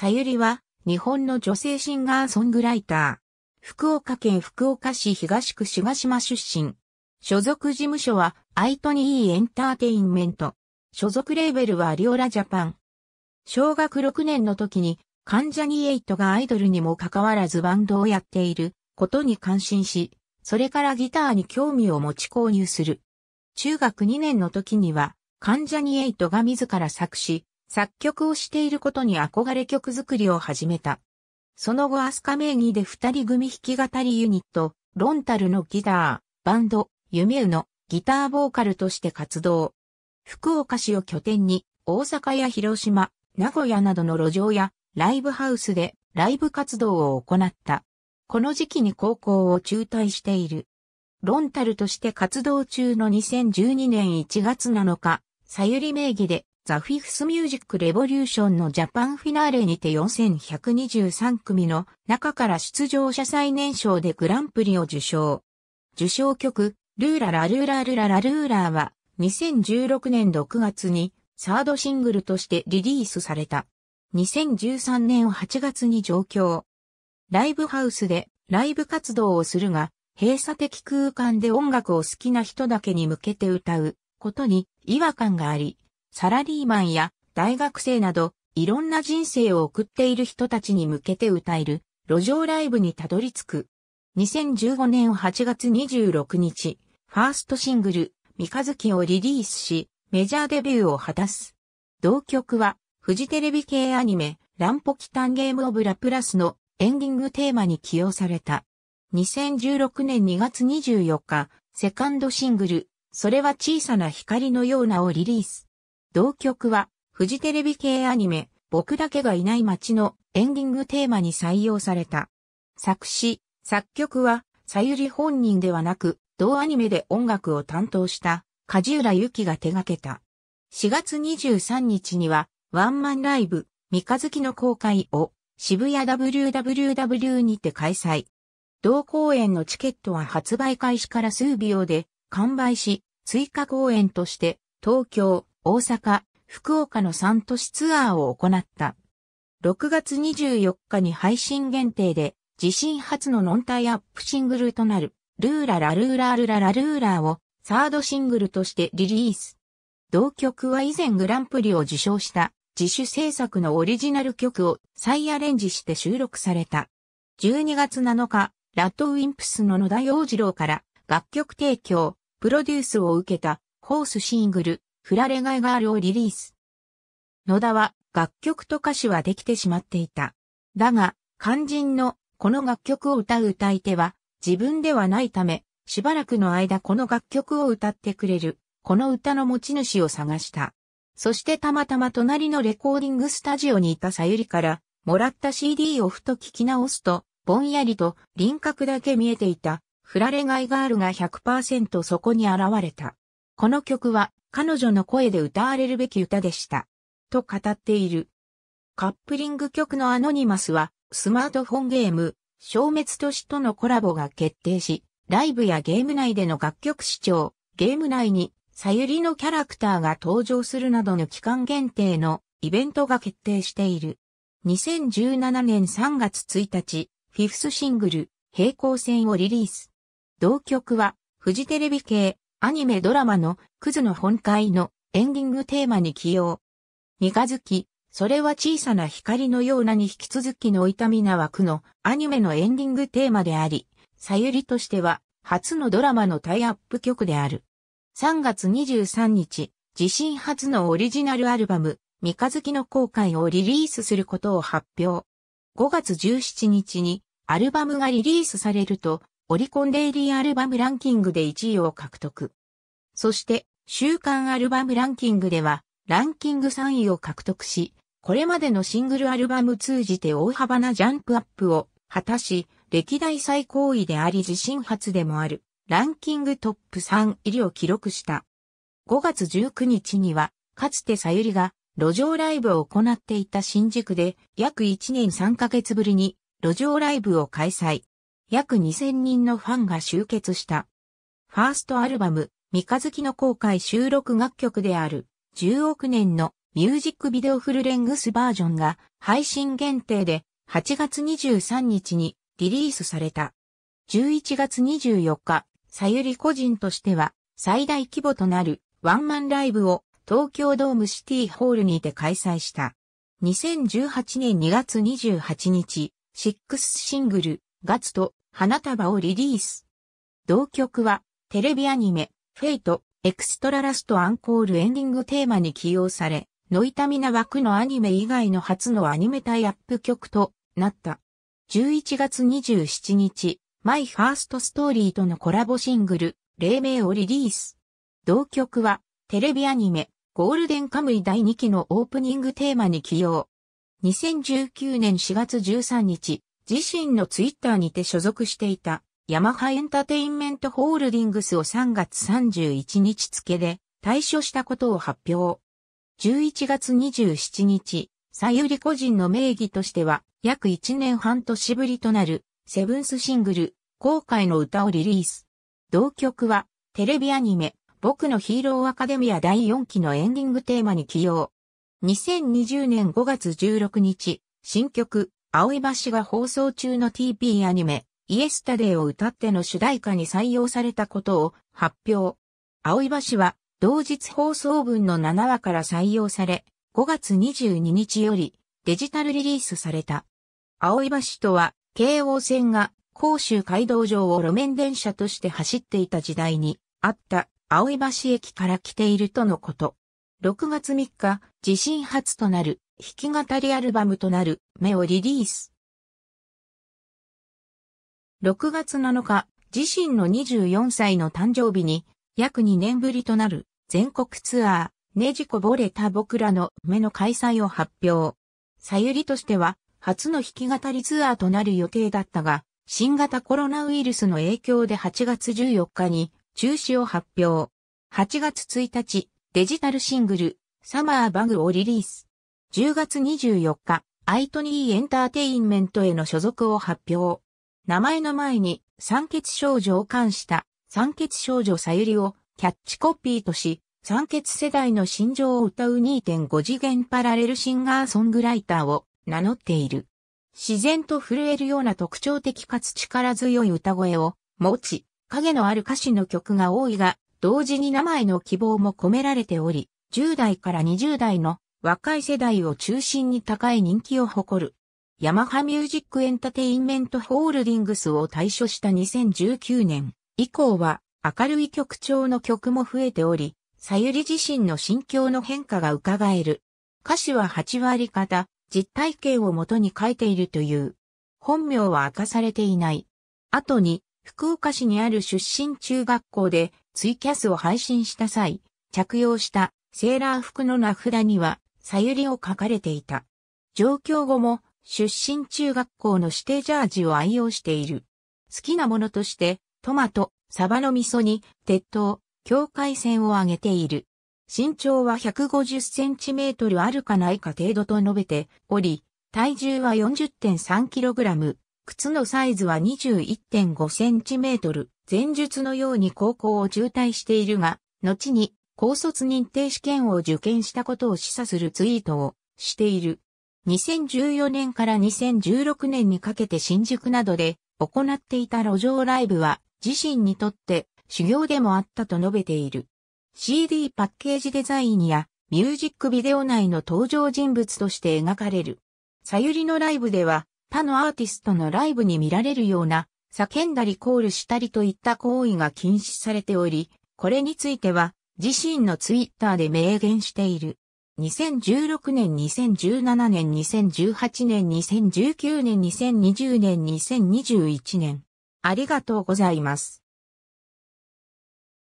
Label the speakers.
Speaker 1: さゆりは、日本の女性シンガーソングライター。福岡県福岡市東区志賀島出身。所属事務所は、アイトニーエンターテインメント。所属レーベルはリオラジャパン。小学6年の時に、関ジャニエイトがアイドルにもかかわらずバンドをやっていることに感心し、それからギターに興味を持ち購入する。中学2年の時には、関ジャニエイトが自ら作詞、作曲をしていることに憧れ曲作りを始めた。その後アスカ名義で二人組弾き語りユニット、ロンタルのギター、バンド、夢うのギターボーカルとして活動。福岡市を拠点に大阪や広島、名古屋などの路上やライブハウスでライブ活動を行った。この時期に高校を中退している。ロンタルとして活動中の2012年1月7日、さゆり名義でザ・フィフス・ミュージック・レボリューションのジャパンフィナーレにて4123組の中から出場者最年少でグランプリを受賞。受賞曲、ルーララルーラルララルーラーは2016年6月にサードシングルとしてリリースされた。2013年8月に上京。ライブハウスでライブ活動をするが、閉鎖的空間で音楽を好きな人だけに向けて歌うことに違和感があり、サラリーマンや大学生など、いろんな人生を送っている人たちに向けて歌える、路上ライブにたどり着く。2015年8月26日、ファーストシングル、三日月をリリースし、メジャーデビューを果たす。同曲は、フジテレビ系アニメ、ランポキタンゲームオブラプラスのエンディングテーマに起用された。2016年2月24日、セカンドシングル、それは小さな光のようなをリリース。同曲は、フジテレビ系アニメ、僕だけがいない街のエンディングテーマに採用された。作詞、作曲は、さゆり本人ではなく、同アニメで音楽を担当した、梶浦由紀が手掛けた。4月23日には、ワンマンライブ、三日月の公開を、渋谷 WWW にて開催。同公演のチケットは発売開始から数秒で、完売し、追加公演として、東京、大阪、福岡の3都市ツアーを行った。6月24日に配信限定で、自身初のノンタイアップシングルとなる、ルーララルーラルララルーラをサードシングルとしてリリース。同曲は以前グランプリを受賞した自主制作のオリジナル曲を再アレンジして収録された。12月7日、ラッドウィンプスの野田洋次郎から楽曲提供、プロデュースを受けたホースシングルフラレガイガールをリリース。野田は楽曲と歌詞はできてしまっていた。だが、肝心のこの楽曲を歌う歌い手は自分ではないため、しばらくの間この楽曲を歌ってくれる、この歌の持ち主を探した。そしてたまたま隣のレコーディングスタジオにいたさゆりから、もらった CD をふと聞き直すと、ぼんやりと輪郭だけ見えていた、フラレガイガールが100%そこに現れた。この曲は、彼女の声で歌われるべき歌でした。と語っている。カップリング曲のアノニマスは、スマートフォンゲーム、消滅都市とのコラボが決定し、ライブやゲーム内での楽曲視聴、ゲーム内に、さゆりのキャラクターが登場するなどの期間限定のイベントが決定している。2017年3月1日、フィフスシングル、平行線をリリース。同曲は、フジテレビ系、アニメドラマのクズの本会のエンディングテーマに起用。三日月、それは小さな光のようなに引き続きの痛みな枠のアニメのエンディングテーマであり、さゆりとしては初のドラマのタイアップ曲である。3月23日、自身初のオリジナルアルバム、三日月の公開をリリースすることを発表。5月17日にアルバムがリリースされると、オリコンデイリーアルバムランキングで1位を獲得。そして、週間アルバムランキングでは、ランキング3位を獲得し、これまでのシングルアルバム通じて大幅なジャンプアップを果たし、歴代最高位であり自身初でもある、ランキングトップ3入りを記録した。5月19日には、かつてさゆりが路上ライブを行っていた新宿で、約1年3ヶ月ぶりに路上ライブを開催。約2000人のファンが集結した。ファーストアルバム、三日月の公開収録楽曲である、10億年のミュージックビデオフルレングスバージョンが配信限定で8月23日にリリースされた。11月24日、さゆり個人としては最大規模となるワンマンライブを東京ドームシティホールにて開催した。2018年2月28日、シックスシングル、ガツと花束をリリース。同曲は、テレビアニメ、フェイト、エクストララストアンコールエンディングテーマに起用され、ノイタミナ枠のアニメ以外の初のアニメタイアップ曲となった。11月27日、マイファーストストーリーとのコラボシングル、黎明をリリース。同曲は、テレビアニメ、ゴールデンカムイ第2期のオープニングテーマに起用。2019年4月13日、自身のツイッターにて所属していたヤマハエンタテインメントホールディングスを3月31日付で退所したことを発表。11月27日、さゆり個人の名義としては約1年半年ぶりとなるセブンスシングル、後悔の歌をリリース。同曲はテレビアニメ、僕のヒーローアカデミア第4期のエンディングテーマに起用。2020年5月16日、新曲、青い橋が放送中の TP アニメ、イエスタデーを歌っての主題歌に採用されたことを発表。青い橋は同日放送分の7話から採用され、5月22日よりデジタルリリースされた。青い橋とは、京王線が甲州街道上を路面電車として走っていた時代にあった青い橋駅から来ているとのこと。6月3日、地震初となる弾き語りアルバムとなる、目をリリース。6月7日、自身の24歳の誕生日に、約2年ぶりとなる、全国ツアー、ねじこぼれた僕らの目の開催を発表。さゆりとしては、初の弾き語りツアーとなる予定だったが、新型コロナウイルスの影響で8月14日に中止を発表。8月1日、デジタルシングル、サマーバグをリリース。10月24日、アイトニーエンターテインメントへの所属を発表。名前の前に、酸欠少女を冠した、酸欠少女さゆりをキャッチコピーとし、酸欠世代の心情を歌う2.5次元パラレルシンガーソングライターを名乗っている。自然と震えるような特徴的かつ力強い歌声を持ち、影のある歌詞の曲が多いが、同時に名前の希望も込められており、10代から20代の若い世代を中心に高い人気を誇る。ヤマハミュージックエンタテインメントホールディングスを退所した2019年以降は明るい曲調の曲も増えており、さゆり自身の心境の変化が伺える。歌詞は8割方、実体験をもとに書いているという。本名は明かされていない。後に、福岡市にある出身中学校でツイキャスを配信した際、着用したセーラー服の名札には、さゆりを書かれていた。上京後も出身中学校の指定ジャージを愛用している。好きなものとして、トマト、サバの味噌に、鉄塔、境界線を上げている。身長は150センチメートルあるかないか程度と述べており、体重は 40.3kg、靴のサイズは 21.5cm、前述のように高校を中退しているが、後に高卒認定試験を受験したことを示唆するツイートをしている。2014年から2016年にかけて新宿などで行っていた路上ライブは自身にとって修行でもあったと述べている。CD パッケージデザインやミュージックビデオ内の登場人物として描かれる。さゆりのライブでは他のアーティストのライブに見られるような叫んだりコールしたりといった行為が禁止されており、これについては自身のツイッターで明言している。2016年、2017年、2018年、2019年、2020年、2021年。ありがとうございます。